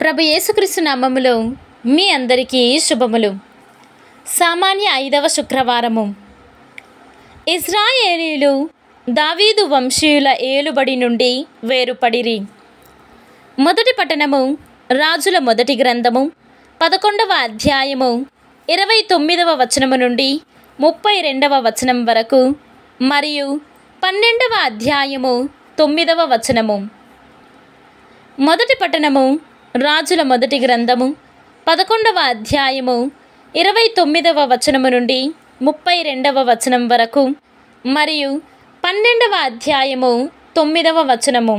ప్రభు యేసుక్రీస్తు నామములు మీ అందరికీ శుభములు సామాన్య ఐదవ శుక్రవారము ఇజ్రాయేలీలు దావీదు వంశీయుల ఏలుబడి నుండి వేరుపడిరి మొదటి పట్టణము రాజుల మొదటి గ్రంథము పదకొండవ అధ్యాయము ఇరవై తొమ్మిదవ వచనము నుండి ముప్పై రెండవ వచనం వరకు మరియు పన్నెండవ అధ్యాయము తొమ్మిదవ వచనము మొదటి పట్టణము రాజుల మొదటి గ్రంథము పదకొండవ అధ్యాయము ఇరవై తొమ్మిదవ వచనము నుండి ముప్పై రెండవ వచనం వరకు మరియు పన్నెండవ అధ్యాయము తొమ్మిదవ వచనము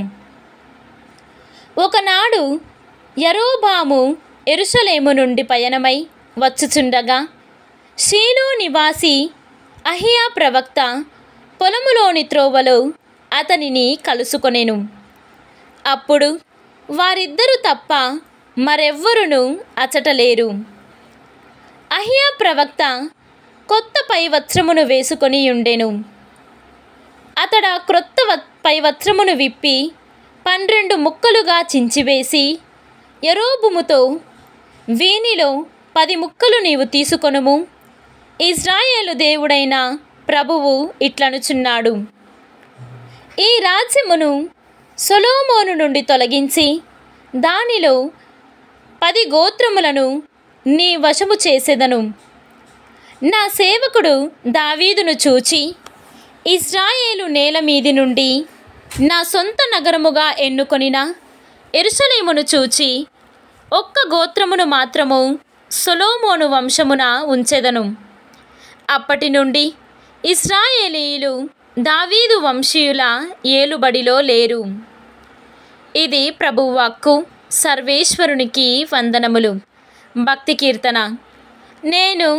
ఒకనాడు యరోబాము ఎరుసలేము నుండి పయనమై వచ్చుచుండగా షీలో నివాసి అహియా ప్రవక్త పొలములోని త్రోవలో అతనిని కలుసుకొనెను అప్పుడు వారిద్దరు తప్ప మరెవ్వరును అచటలేరు అహియా ప్రవక్త కొత్త పైవత్రమును వేసుకొని ఉండెను అతడు ఆ క్రొత్త పైవత్రమును విప్పి పన్నెండు ముక్కలుగా చించివేసి ఎరోబుముతో వీనిలో పది ముక్కలు నీవు తీసుకొనుము ఇజ్రాయేలు దేవుడైన ప్రభువు ఇట్లనుచున్నాడు ఈ రాజ్యమును సొలోమోను నుండి తొలగించి దానిలో పది గోత్రములను నీ వశము చేసేదను నా సేవకుడు దావీదును చూచి ఇజ్రాయేలు నేల మీది నుండి నా సొంత నగరముగా ఎన్నుకొనిన ఎరుసలేమును చూచి ఒక్క గోత్రమును మాత్రము సొలోమోను వంశమున ఉంచెదను అప్పటి నుండి ఇస్రాయేలీలు దావీదు వంశీయుల ఏలుబడిలో లేరు ఇది ప్రభువాక్కు సర్వేశ్వరునికి వందనములు భక్తి కీర్తన నేను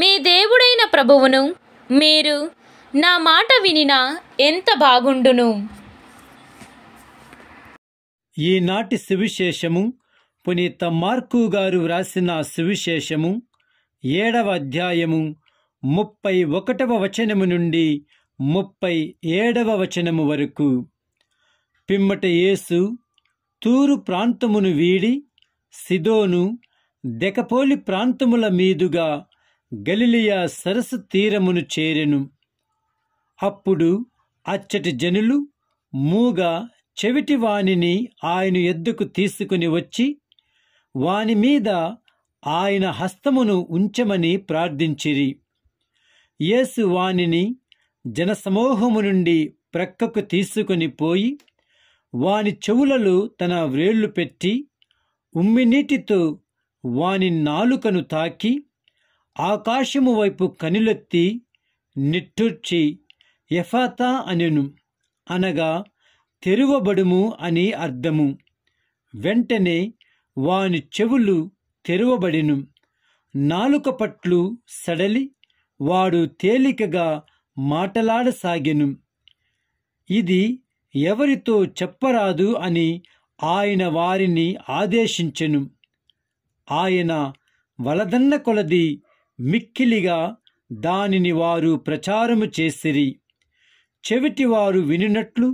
మీ దేవుడైన ప్రభువును మీరు నా మాట వినినా ఎంత బాగుండును ఈనాటి సువిశేషము పునీత మార్కు గారు వ్రాసిన సువిశేషము ఏడవ అధ్యాయము ముప్పై ఒకటవ వచనము నుండి ముప్పై ఏడవ వచనము వరకు పిమ్మట యేసు తూరు ప్రాంతమును వీడి సిదోను దెకపోలి ప్రాంతముల మీదుగా గలిలియా సరస్సు తీరమును చేరెను అప్పుడు అచ్చటి జనులు మూగ చెవిటి వాణిని ఆయన ఎద్దుకు తీసుకుని వచ్చి వాని మీద ఆయన హస్తమును ఉంచమని ప్రార్థించిరి యేసు వానిని జనసమూహము నుండి ప్రక్కకు తీసుకుని పోయి వాని చెవులలు తన వ్రేళ్లు పెట్టి ఉమ్మినీటితో వాని నాలుకను తాకి ఆకాశము వైపు కనిలెత్తి నిట్టూర్చి ఎఫాతా అనెను అనగా తెరువబడుము అని అర్థము వెంటనే వాని చెవులు తెరువబడిను నాలుక పట్లు సడలి వాడు తేలికగా మాటలాడసాగెను ఇది ఎవరితో చెప్పరాదు అని ఆయన వారిని ఆదేశించెను ఆయన వలదన్న కొలది మిక్కిలిగా దానిని వారు ప్రచారము చేసిరి చెవిటివారు వినినట్లు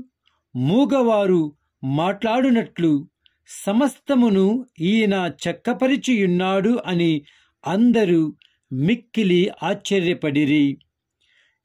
మూగవారు మాట్లాడునట్లు సమస్తమును ఈయన చక్కపరిచియున్నాడు అని అందరూ మిక్కిలి ఆశ్చర్యపడిరి